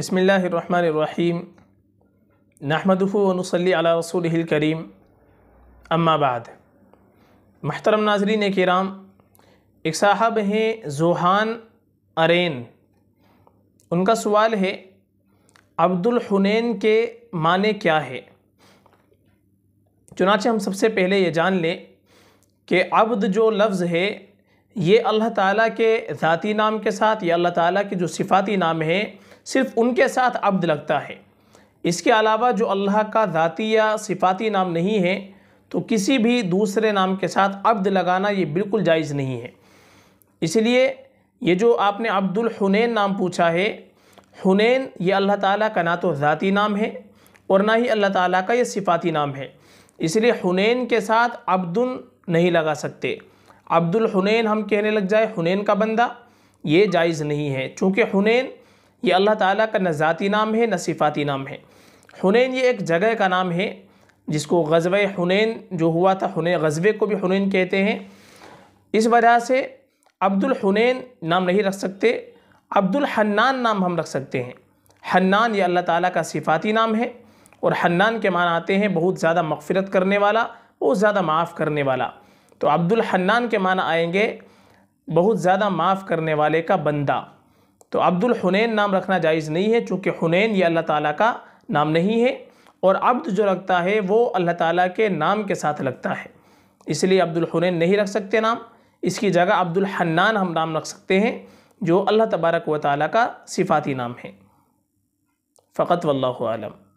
बसमीम नहमदनसली रसूल करीम अम्माबाद महतरम नाजरीन कराम एक साहब हैं जोहान अरेन उनका सवाल है अब्दुल हुनैन के माने क्या है चुनाचे हम सबसे पहले ये जान लें कि अब्द जो लफ्ज़ है ये अल्लाह ताला के ज़ाती नाम के साथ या अल्लाह ताला के जो सिफाती नाम हैं सिर्फ़ उनके साथ अब्द लगता है इसके अलावा जो अल्लाह का ज़ाती या सिफाती नाम नहीं है तो किसी भी दूसरे नाम के साथ अब्द लगाना ये बिल्कुल जायज़ नहीं है इसलिए ये जो आपने अब्दुल हुनैन नाम पूछा है हुनैन ये अल्लाह ताला का ना तो ज़ाती नाम है और ना ही अल्लाह ताला का ये सिफाती नाम है इसलिए हुनैन के साथ अब्दुल नहीं लगा सकते अब्दुल हुनैन हम कहने लग जाए हुनैन का बंदा ये जायज़ नहीं है चूँकि हुनैन ये अल्लाह ताला का नजाती नाम है न सिफ़ाती नाम है हुनैन ये एक जगह का नाम है जिसको गजब हुनैन जो हुआ था हुनैन गजबे को भी हुनैन कहते हैं इस वजह से अब्दुल हुनैन नाम नहीं रख सकते अब्दुल हन्नान नाम हम रख सकते हैं हन्नान ये अल्लाह ताला का सिफ़ाती नाम है और हन्नान के मान आते हैं बहुत ज़्यादा मगफ़रत करने वाला बहुत ज़्यादा माफ़ करने वाला तो अब्दुल हन्नान के माना आएंगे बहुत ज़्यादा माफ़ करने वाले का बंदा तो अब्दुल हुनैन नाम रखना जायज़ नहीं है चूँकि हुनैन ये अल्लाह ताला का नाम नहीं है और अब्द जो लगता है वो अल्लाह ताला के नाम के साथ लगता है इसलिए अब्दुल हुनैन नहीं रख सकते नाम इसकी जगह अब्दुल हन्नान हम नाम रख सकते हैं जो अल्लाह तबारक व ताली का सिफाती नाम है फ़कत वल्लम